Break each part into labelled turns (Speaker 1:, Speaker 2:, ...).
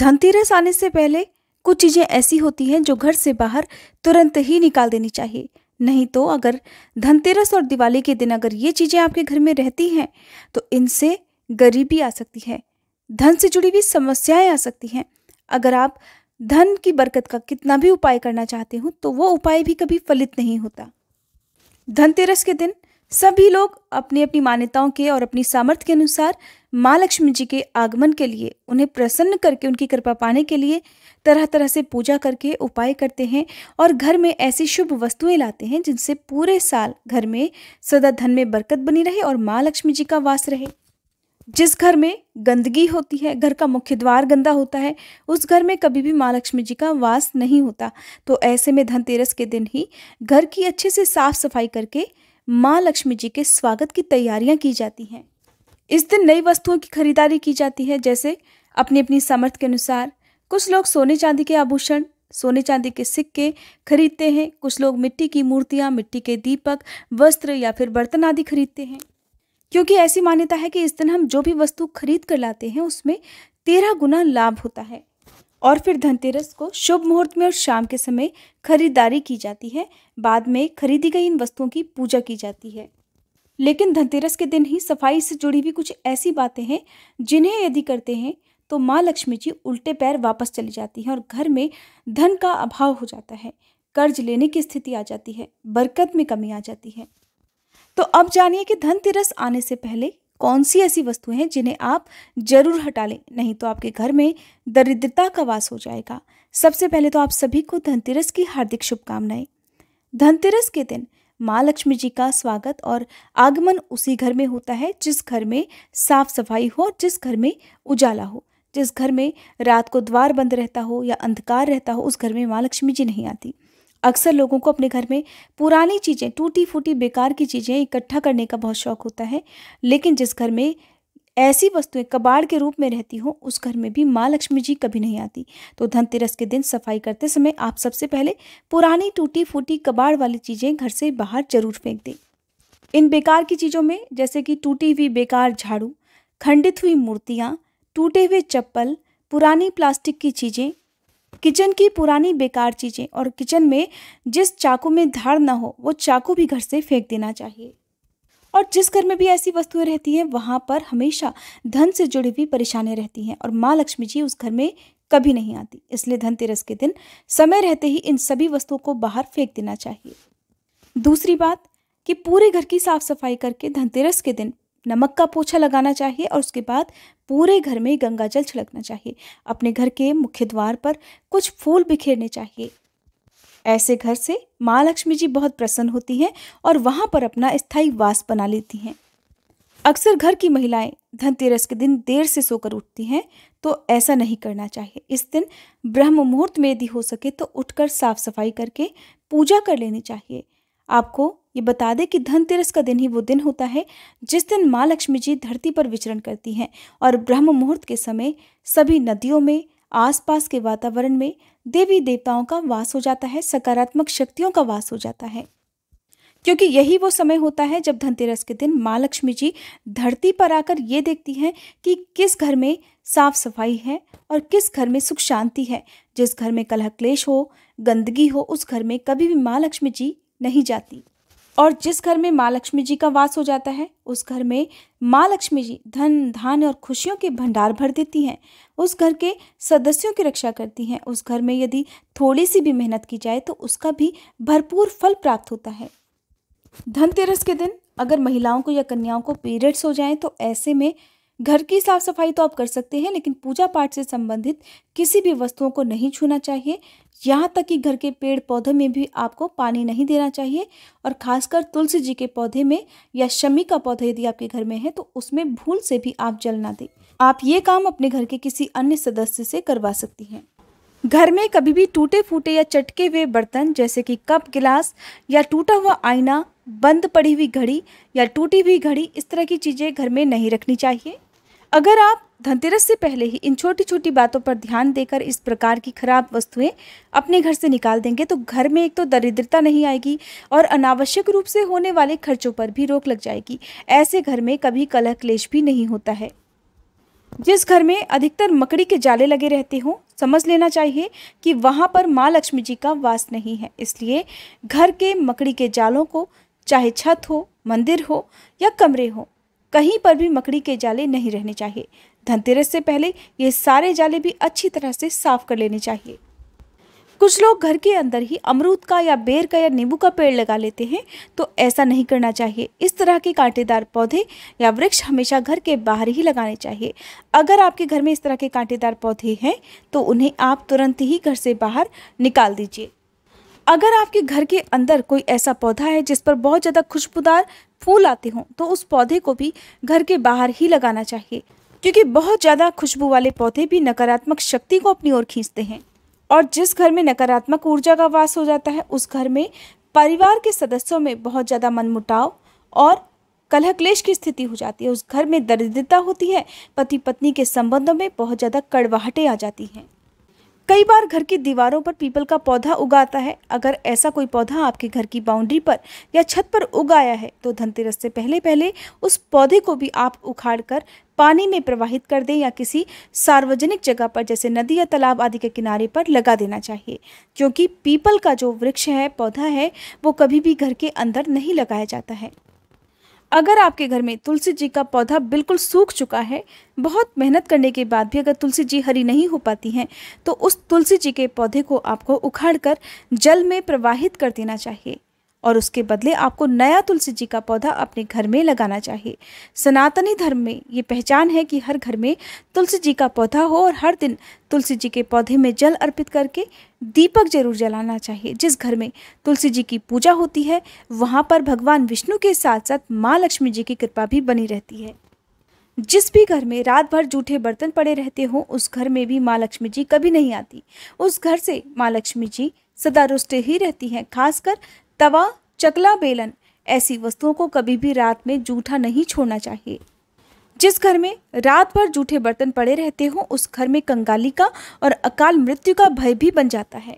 Speaker 1: धनतेरस आने से पहले कुछ चीज़ें ऐसी होती हैं जो घर से बाहर तुरंत ही निकाल देनी चाहिए नहीं तो अगर धनतेरस और दिवाली के दिन अगर ये चीज़ें आपके घर में रहती हैं तो इनसे गरीबी आ सकती है धन से जुड़ी हुई समस्याएं आ सकती हैं अगर आप धन की बरकत का कितना भी उपाय करना चाहते हो तो वो उपाय भी कभी फलित नहीं होता धनतेरस के दिन सभी लोग अपनी अपनी मान्यताओं के और अपनी सामर्थ्य के अनुसार माँ लक्ष्मी जी के आगमन के लिए उन्हें प्रसन्न करके उनकी कृपा पाने के लिए तरह तरह से पूजा करके उपाय करते हैं और घर में ऐसी शुभ वस्तुएं लाते हैं जिनसे पूरे साल घर में सदा धन में बरकत बनी रहे और माँ लक्ष्मी जी का वास रहे जिस घर में गंदगी होती है घर का मुख्य द्वार गंदा होता है उस घर में कभी भी माँ लक्ष्मी जी का वास नहीं होता तो ऐसे में धनतेरस के दिन ही घर की अच्छे से साफ सफाई करके माँ लक्ष्मी जी के स्वागत की तैयारियां की जाती हैं इस दिन नई वस्तुओं की खरीदारी की जाती है जैसे अपनी अपनी सामर्थ्य के अनुसार कुछ लोग सोने चांदी के आभूषण सोने चांदी के सिक्के खरीदते हैं कुछ लोग मिट्टी की मूर्तियाँ मिट्टी के दीपक वस्त्र या फिर बर्तन आदि खरीदते हैं क्योंकि ऐसी मान्यता है कि इस दिन हम जो भी वस्तु खरीद कर लाते हैं उसमें तेरह गुना लाभ होता है और फिर धनतेरस को शुभ मुहूर्त में और शाम के समय खरीदारी की जाती है बाद में खरीदी गई इन वस्तुओं की पूजा की जाती है लेकिन धनतेरस के दिन ही सफाई से जुड़ी हुई कुछ ऐसी बातें हैं जिन्हें यदि करते हैं तो माँ लक्ष्मी जी उल्टे पैर वापस चली जाती हैं और घर में धन का अभाव हो जाता है कर्ज लेने की स्थिति आ जाती है बरकत में कमी आ जाती है तो अब जानिए कि धनतेरस आने से पहले कौन सी ऐसी वस्तुएं हैं जिन्हें आप जरूर हटा लें नहीं तो आपके घर में दरिद्रता का वास हो जाएगा सबसे पहले तो आप सभी को धनतेरस की हार्दिक शुभकामनाएं धनतेरस के दिन माँ लक्ष्मी जी का स्वागत और आगमन उसी घर में होता है जिस घर में साफ सफाई हो और जिस घर में उजाला हो जिस घर में रात को द्वार बंद रहता हो या अंधकार रहता हो उस घर में माँ लक्ष्मी जी नहीं आती अक्सर लोगों को अपने घर में पुरानी चीज़ें टूटी फूटी बेकार की चीज़ें इकट्ठा करने का बहुत शौक होता है लेकिन जिस घर में ऐसी वस्तुएं कबाड़ के रूप में रहती हों उस घर में भी माँ लक्ष्मी जी कभी नहीं आती तो धनतेरस के दिन सफाई करते समय आप सबसे पहले पुरानी टूटी फूटी कबाड़ वाली चीज़ें घर से बाहर जरूर फेंक दें इन बेकार की चीज़ों में जैसे कि टूटी हुई बेकार झाड़ू खंडित हुई मूर्तियाँ टूटे हुए चप्पल पुरानी प्लास्टिक की चीज़ें किचन की पुरानी बेकार चीज़ें और किचन में जिस चाकू में धार ना हो वो चाकू भी घर से फेंक देना चाहिए और जिस घर में भी ऐसी वस्तुएं रहती हैं वहाँ पर हमेशा धन से जुड़ी हुई परेशानियाँ रहती हैं और माँ लक्ष्मी जी उस घर में कभी नहीं आती इसलिए धनतेरस के दिन समय रहते ही इन सभी वस्तुओं को बाहर फेंक देना चाहिए दूसरी बात कि पूरे घर की साफ सफाई करके धनतेरस के दिन नमक का पोछा लगाना चाहिए और उसके बाद पूरे घर में गंगा जल छिड़कना चाहिए अपने घर के मुख्य द्वार पर कुछ फूल बिखेरने चाहिए ऐसे घर से माँ लक्ष्मी जी बहुत प्रसन्न होती हैं और वहाँ पर अपना स्थायी वास बना लेती हैं अक्सर घर की महिलाएं धनतेरस के दिन देर से सोकर उठती हैं तो ऐसा नहीं करना चाहिए इस दिन ब्रह्म मुहूर्त में यदि हो सके तो उठकर साफ सफाई करके पूजा कर लेनी चाहिए आपको ये बता दें कि धनतेरस का दिन ही वो दिन होता है जिस दिन माँ लक्ष्मी जी धरती पर विचरण करती हैं और ब्रह्म मुहूर्त के समय सभी नदियों में आसपास के वातावरण में देवी देवताओं का वास हो जाता है सकारात्मक शक्तियों का वास हो जाता है क्योंकि यही वो समय होता है जब धनतेरस के दिन माँ लक्ष्मी जी धरती पर आकर ये देखती हैं कि किस घर में साफ सफाई है और किस घर में सुख शांति है जिस घर में कलह क्लेश हो गंदगी हो उस घर में कभी भी माँ लक्ष्मी जी नहीं जाती और जिस घर में माँ लक्ष्मी जी का वास हो जाता है उस घर में माँ लक्ष्मी जी धन धान्य और खुशियों के भंडार भर देती हैं उस घर के सदस्यों की रक्षा करती हैं उस घर में यदि थोड़ी सी भी मेहनत की जाए तो उसका भी भरपूर फल प्राप्त होता है धनतेरस के दिन अगर महिलाओं को या कन्याओं को पीरियड्स हो जाएं तो ऐसे में घर की साफ सफाई तो आप कर सकते हैं लेकिन पूजा पाठ से संबंधित किसी भी वस्तुओं को नहीं छूना चाहिए यहाँ तक कि घर के पेड़ पौधे में भी आपको पानी नहीं देना चाहिए और खासकर तुलसी जी के पौधे में या शमी का पौधा यदि आपके घर में है तो उसमें भूल से भी आप जल ना दें आप ये काम अपने घर के किसी अन्य सदस्य से करवा सकती हैं घर में कभी भी टूटे फूटे या चटके हुए बर्तन जैसे कि कप गिलास या टूटा हुआ आईना बंद पड़ी हुई घड़ी या टूटी हुई घड़ी इस तरह की चीज़ें घर में नहीं रखनी चाहिए अगर आप धनतेरस से पहले ही इन छोटी छोटी बातों पर ध्यान देकर इस प्रकार की खराब वस्तुएं अपने घर से निकाल देंगे तो घर में एक तो दरिद्रता नहीं आएगी और अनावश्यक रूप से होने वाले खर्चों पर भी रोक लग जाएगी ऐसे घर में कभी कलह क्लेश भी नहीं होता है जिस घर में अधिकतर मकड़ी के जाले लगे रहते हों समझ लेना चाहिए कि वहाँ पर माँ लक्ष्मी जी का वास नहीं है इसलिए घर के मकड़ी के जालों को चाहे छत हो मंदिर हो या कमरे हो कहीं पर भी मकड़ी के जाले नहीं रहने चाहिए धनतेरस से पहले ये सारे जाले भी अच्छी तरह से साफ कर लेने चाहिए कुछ लोग घर के अंदर ही अमरूद का या बेर का या नींबू का पेड़ लगा लेते हैं तो ऐसा नहीं करना चाहिए इस तरह के कांटेदार पौधे या वृक्ष हमेशा घर के बाहर ही लगाने चाहिए अगर आपके घर में इस तरह के कांटेदार पौधे हैं तो उन्हें आप तुरंत ही घर से बाहर निकाल दीजिए अगर आपके घर के अंदर कोई ऐसा पौधा है जिस पर बहुत ज़्यादा खुशबूदार फूल आते हों तो उस पौधे को भी घर के बाहर ही लगाना चाहिए क्योंकि बहुत ज़्यादा खुशबू वाले पौधे भी नकारात्मक शक्ति को अपनी ओर खींचते हैं और जिस घर में नकारात्मक ऊर्जा का वास हो जाता है उस घर में परिवार के सदस्यों में बहुत ज़्यादा मनमुटाव और कलह क्लेश की स्थिति हो जाती है उस घर में दरिद्रता होती है पति पत्नी के संबंधों में बहुत ज़्यादा कड़वाहटें आ जाती हैं कई बार घर की दीवारों पर पीपल का पौधा उगाता है अगर ऐसा कोई पौधा आपके घर की बाउंड्री पर या छत पर उगाया है तो धनतेरस से पहले पहले उस पौधे को भी आप उखाड़ कर पानी में प्रवाहित कर दें या किसी सार्वजनिक जगह पर जैसे नदी या तालाब आदि के किनारे पर लगा देना चाहिए क्योंकि पीपल का जो वृक्ष है पौधा है वो कभी भी घर के अंदर नहीं लगाया जाता है अगर आपके घर में तुलसी जी का पौधा बिल्कुल सूख चुका है बहुत मेहनत करने के बाद भी अगर तुलसी जी हरी नहीं हो पाती हैं तो उस तुलसी जी के पौधे को आपको उखाड़ कर जल में प्रवाहित कर देना चाहिए और उसके बदले आपको नया तुलसी जी का पौधा अपने घर में लगाना चाहिए सनातनी धर्म में ये पहचान है कि हर घर में तुलसी जी का पौधा हो और हर दिन तुलसी जी के पौधे में जल अर्पित करके दीपक जरूर जलाना चाहिए जिस घर में तुलसी जी की पूजा होती है वहाँ पर भगवान विष्णु के साथ साथ माँ लक्ष्मी जी की कृपा भी बनी रहती है जिस भी घर में रात भर जूठे बर्तन पड़े रहते हों उस घर में भी माँ लक्ष्मी जी कभी नहीं आती उस घर से माँ लक्ष्मी जी सदा रुष्ट ही रहती हैं खासकर तवा चकला बेलन ऐसी वस्तुओं को कभी भी रात में जूठा नहीं छोड़ना चाहिए जिस घर में रात भर जूठे बर्तन पड़े रहते हों उस घर में कंगाली का और अकाल मृत्यु का भय भी बन जाता है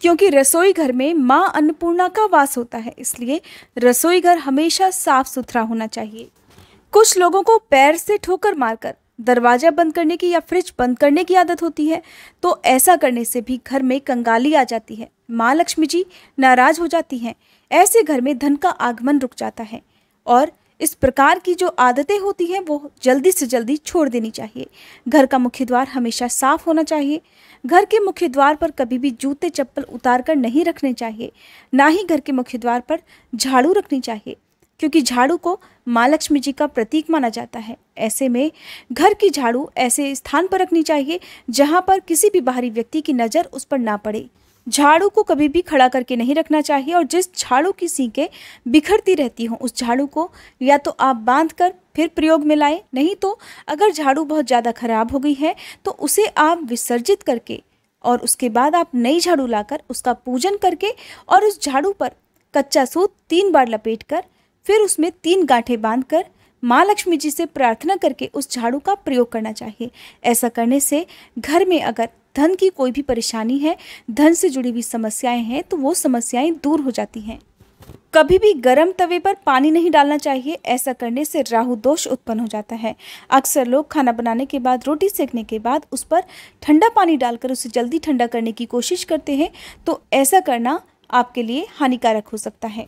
Speaker 1: क्योंकि रसोई घर में माँ अन्नपूर्णा का वास होता है इसलिए रसोई घर हमेशा साफ सुथरा होना चाहिए कुछ लोगों को पैर से ठोकर मारकर दरवाज़ा बंद करने की या फ्रिज बंद करने की आदत होती है तो ऐसा करने से भी घर में कंगाली आ जाती है माँ लक्ष्मी जी नाराज हो जाती हैं ऐसे घर में धन का आगमन रुक जाता है और इस प्रकार की जो आदतें होती हैं वो जल्दी से जल्दी छोड़ देनी चाहिए घर का मुख्य द्वार हमेशा साफ होना चाहिए घर के मुख्य द्वार पर कभी भी जूते चप्पल उतार कर नहीं रखने चाहिए ना ही घर के मुख्य द्वार पर झाड़ू रखनी चाहिए क्योंकि झाड़ू को माँ लक्ष्मी जी का प्रतीक माना जाता है ऐसे में घर की झाड़ू ऐसे स्थान पर रखनी चाहिए जहाँ पर किसी भी बाहरी व्यक्ति की नज़र उस पर ना पड़े झाड़ू को कभी भी खड़ा करके नहीं रखना चाहिए और जिस झाड़ू की सीखें बिखरती रहती हों उस झाड़ू को या तो आप बांध कर फिर प्रयोग में लाएं नहीं तो अगर झाड़ू बहुत ज़्यादा खराब हो गई है तो उसे आप विसर्जित करके और उसके बाद आप नई झाड़ू लाकर उसका पूजन करके और उस झाड़ू पर कच्चा सूत तीन बार लपेट कर फिर उसमें तीन गांठे बांध कर माँ लक्ष्मी जी से प्रार्थना करके उस झाड़ू का प्रयोग करना चाहिए ऐसा करने से घर में अगर धन की कोई भी परेशानी है धन से जुड़ी हुई समस्याएं हैं तो वो समस्याएं दूर हो जाती हैं कभी भी गर्म तवे पर पानी नहीं डालना चाहिए ऐसा करने से राहु दोष उत्पन्न हो जाता है अक्सर लोग खाना बनाने के बाद रोटी सेकने के बाद उस पर ठंडा पानी डालकर उसे जल्दी ठंडा करने की कोशिश करते हैं तो ऐसा करना आपके लिए हानिकारक हो सकता है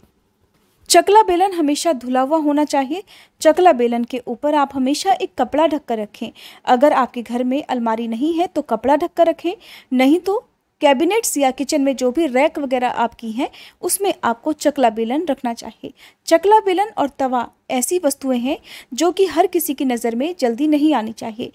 Speaker 1: चकला बेलन हमेशा धुला हुआ होना चाहिए चकला बेलन के ऊपर आप हमेशा एक कपड़ा ढककर रखें अगर आपके घर में अलमारी नहीं है तो कपड़ा ढककर रखें नहीं तो कैबिनेट्स या किचन में जो भी रैक वगैरह आपकी हैं उसमें आपको चकला बेलन रखना चाहिए चकला बेलन और तवा ऐसी वस्तुएं हैं जो कि हर किसी की नज़र में जल्दी नहीं आनी चाहिए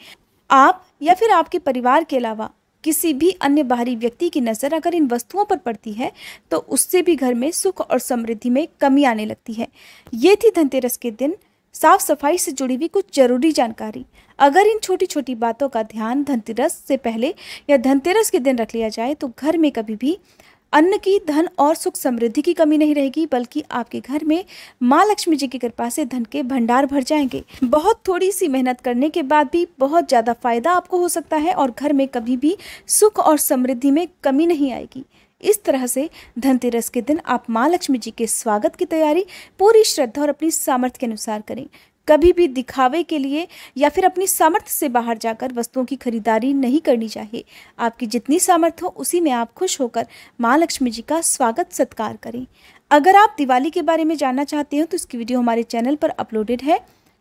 Speaker 1: आप या फिर आपके परिवार के अलावा किसी भी अन्य बाहरी व्यक्ति की नज़र अगर इन वस्तुओं पर पड़ती है तो उससे भी घर में सुख और समृद्धि में कमी आने लगती है ये थी धनतेरस के दिन साफ सफाई से जुड़ी हुई कुछ जरूरी जानकारी अगर इन छोटी छोटी बातों का ध्यान धनतेरस से पहले या धनतेरस के दिन रख लिया जाए तो घर में कभी भी अन्न की धन और सुख समृद्धि की कमी नहीं रहेगी बल्कि आपके घर में माँ लक्ष्मी जी की कृपा से धन के भंडार भर जाएंगे बहुत थोड़ी सी मेहनत करने के बाद भी बहुत ज़्यादा फायदा आपको हो सकता है और घर में कभी भी सुख और समृद्धि में कमी नहीं आएगी इस तरह से धनतेरस के दिन आप माँ लक्ष्मी जी के स्वागत की तैयारी पूरी श्रद्धा और अपनी सामर्थ्य के अनुसार करें कभी भी दिखावे के लिए या फिर अपनी सामर्थ्य से बाहर जाकर वस्तुओं की खरीदारी नहीं करनी चाहिए आपकी जितनी सामर्थ्य हो उसी में आप खुश होकर माँ लक्ष्मी जी का स्वागत सत्कार करें अगर आप दिवाली के बारे में जानना चाहते हैं तो इसकी वीडियो हमारे चैनल पर अपलोडेड है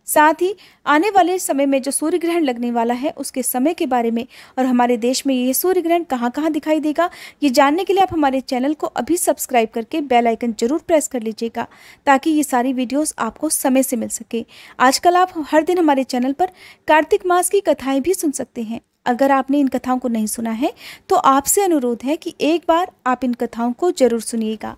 Speaker 1: साथ ही आने वाले समय में जो सूर्य ग्रहण लगने वाला है उसके समय के बारे में और हमारे देश में ये सूर्य ग्रहण कहाँ कहाँ दिखाई देगा ये जानने के लिए आप हमारे चैनल को अभी सब्सक्राइब करके बेल आइकन जरूर प्रेस कर लीजिएगा ताकि ये सारी वीडियोस आपको समय से मिल सके आजकल आप हर दिन हमारे चैनल पर कार्तिक मास की कथाएँ भी सुन सकते हैं अगर आपने इन कथाओं को नहीं सुना है तो आपसे अनुरोध है कि एक बार आप इन कथाओं को जरूर सुनिएगा